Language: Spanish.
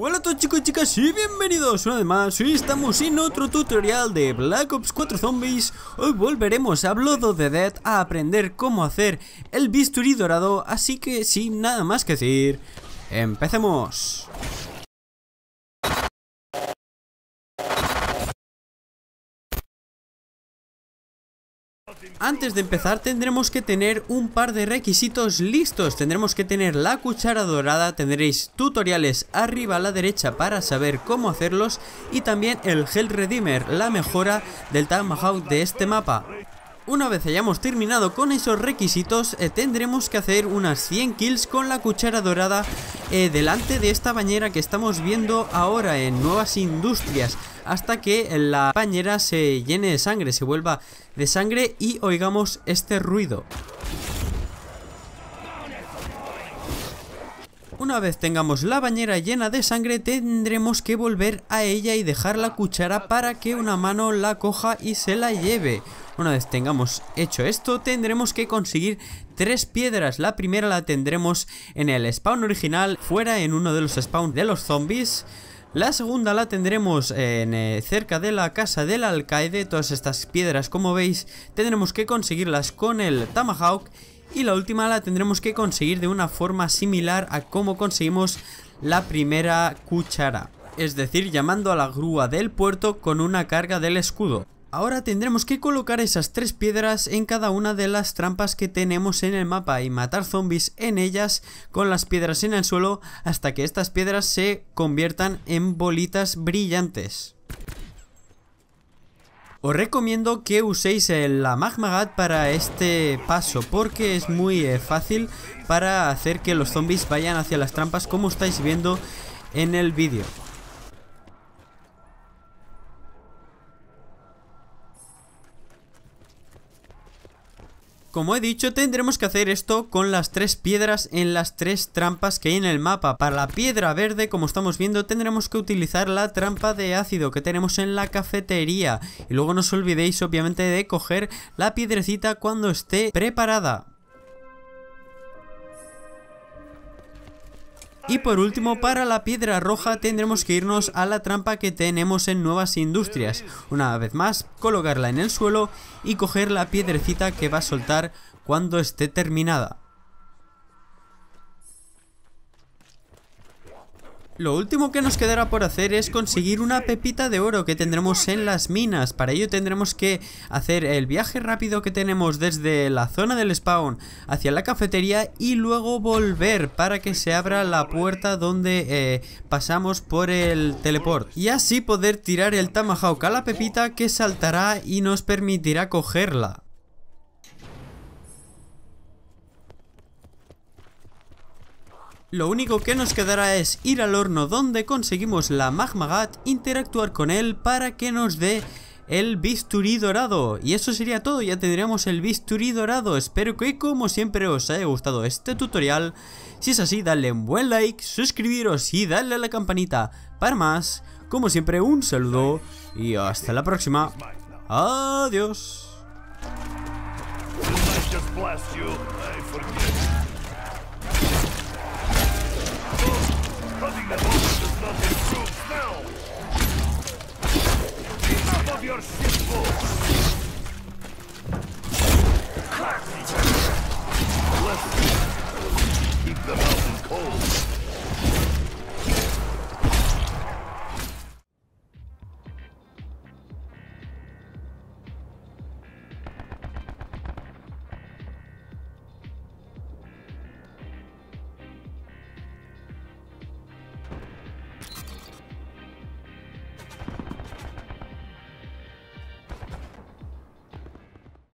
Hola a todos chicos y chicas y bienvenidos una vez más estamos en otro tutorial de Black Ops 4 Zombies Hoy volveremos a Blood of the Dead a aprender cómo hacer el bisturí dorado Así que sin nada más que decir, ¡empecemos! Antes de empezar tendremos que tener un par de requisitos listos, tendremos que tener la cuchara dorada, tendréis tutoriales arriba a la derecha para saber cómo hacerlos y también el Hell Redeemer, la mejora del Tomahawk de este mapa. Una vez hayamos terminado con esos requisitos, eh, tendremos que hacer unas 100 kills con la cuchara dorada eh, delante de esta bañera que estamos viendo ahora en Nuevas Industrias hasta que eh, la bañera se llene de sangre, se vuelva de sangre y oigamos este ruido. Una vez tengamos la bañera llena de sangre tendremos que volver a ella y dejar la cuchara para que una mano la coja y se la lleve. Una vez tengamos hecho esto, tendremos que conseguir tres piedras. La primera la tendremos en el spawn original, fuera en uno de los spawns de los zombies. La segunda la tendremos en, eh, cerca de la casa del alcaide. Todas estas piedras, como veis, tendremos que conseguirlas con el Tamahawk. Y la última la tendremos que conseguir de una forma similar a como conseguimos la primera cuchara. Es decir, llamando a la grúa del puerto con una carga del escudo. Ahora tendremos que colocar esas tres piedras en cada una de las trampas que tenemos en el mapa y matar zombies en ellas con las piedras en el suelo hasta que estas piedras se conviertan en bolitas brillantes. Os recomiendo que uséis la Magmagat para este paso porque es muy eh, fácil para hacer que los zombies vayan hacia las trampas como estáis viendo en el vídeo. Como he dicho, tendremos que hacer esto con las tres piedras en las tres trampas que hay en el mapa. Para la piedra verde, como estamos viendo, tendremos que utilizar la trampa de ácido que tenemos en la cafetería. Y luego no os olvidéis, obviamente, de coger la piedrecita cuando esté preparada. Y por último, para la piedra roja tendremos que irnos a la trampa que tenemos en nuevas industrias. Una vez más, colocarla en el suelo y coger la piedrecita que va a soltar cuando esté terminada. Lo último que nos quedará por hacer es conseguir una pepita de oro que tendremos en las minas. Para ello tendremos que hacer el viaje rápido que tenemos desde la zona del spawn hacia la cafetería y luego volver para que se abra la puerta donde eh, pasamos por el teleport. Y así poder tirar el Tamahawk a la pepita que saltará y nos permitirá cogerla. Lo único que nos quedará es ir al horno donde conseguimos la Magmagat, interactuar con él para que nos dé el bisturí dorado. Y eso sería todo, ya tendríamos el bisturí dorado. Espero que como siempre os haya gustado este tutorial. Si es así, dale un buen like, suscribiros y dale a la campanita para más. Como siempre, un saludo y hasta la próxima. Adiós. your ship full. Bless you. Keep the mountain cold.